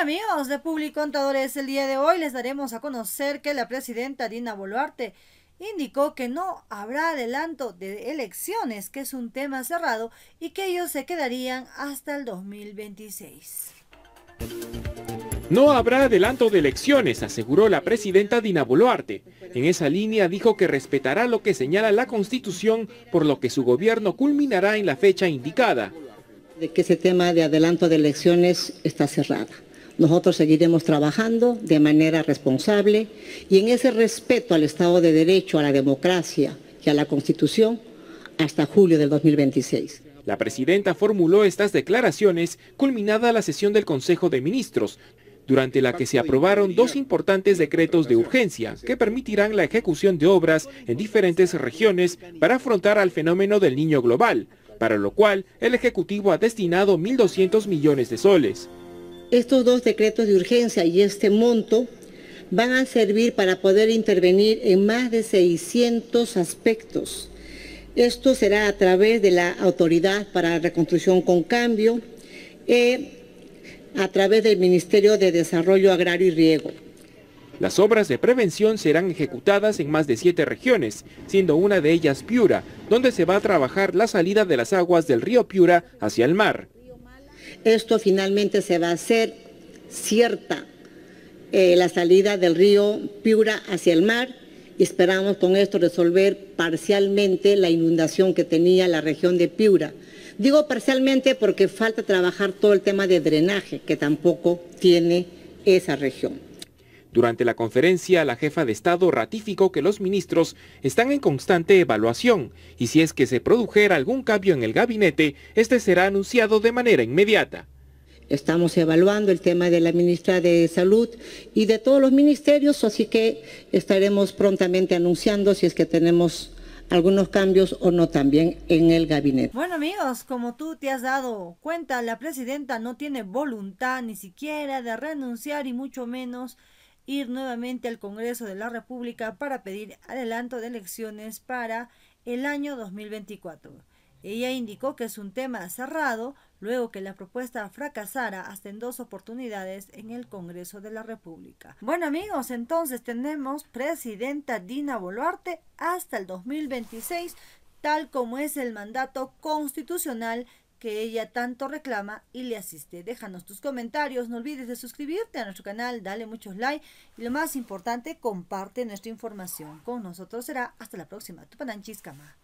amigos de Público Contadores, el día de hoy les daremos a conocer que la presidenta Dina Boluarte indicó que no habrá adelanto de elecciones, que es un tema cerrado, y que ellos se quedarían hasta el 2026. No habrá adelanto de elecciones, aseguró la presidenta Dina Boluarte. En esa línea dijo que respetará lo que señala la Constitución, por lo que su gobierno culminará en la fecha indicada. De que ese tema de adelanto de elecciones está cerrado. Nosotros seguiremos trabajando de manera responsable y en ese respeto al Estado de Derecho, a la democracia y a la Constitución hasta julio del 2026. La presidenta formuló estas declaraciones culminada la sesión del Consejo de Ministros, durante la que se aprobaron dos importantes decretos de urgencia que permitirán la ejecución de obras en diferentes regiones para afrontar al fenómeno del niño global, para lo cual el Ejecutivo ha destinado 1.200 millones de soles. Estos dos decretos de urgencia y este monto van a servir para poder intervenir en más de 600 aspectos. Esto será a través de la Autoridad para la Reconstrucción con Cambio, y eh, a través del Ministerio de Desarrollo Agrario y Riego. Las obras de prevención serán ejecutadas en más de siete regiones, siendo una de ellas Piura, donde se va a trabajar la salida de las aguas del río Piura hacia el mar. Esto finalmente se va a hacer cierta eh, la salida del río Piura hacia el mar y esperamos con esto resolver parcialmente la inundación que tenía la región de Piura. Digo parcialmente porque falta trabajar todo el tema de drenaje que tampoco tiene esa región. Durante la conferencia, la jefa de Estado ratificó que los ministros están en constante evaluación y si es que se produjera algún cambio en el gabinete, este será anunciado de manera inmediata. Estamos evaluando el tema de la ministra de Salud y de todos los ministerios, así que estaremos prontamente anunciando si es que tenemos algunos cambios o no también en el gabinete. Bueno amigos, como tú te has dado cuenta, la presidenta no tiene voluntad ni siquiera de renunciar y mucho menos ir nuevamente al Congreso de la República para pedir adelanto de elecciones para el año 2024. Ella indicó que es un tema cerrado luego que la propuesta fracasara hasta en dos oportunidades en el Congreso de la República. Bueno amigos, entonces tenemos presidenta Dina Boluarte hasta el 2026, tal como es el mandato constitucional que ella tanto reclama y le asiste. Déjanos tus comentarios, no olvides de suscribirte a nuestro canal, dale muchos likes y lo más importante, comparte nuestra información. Con nosotros será hasta la próxima. Tupananchis Kama.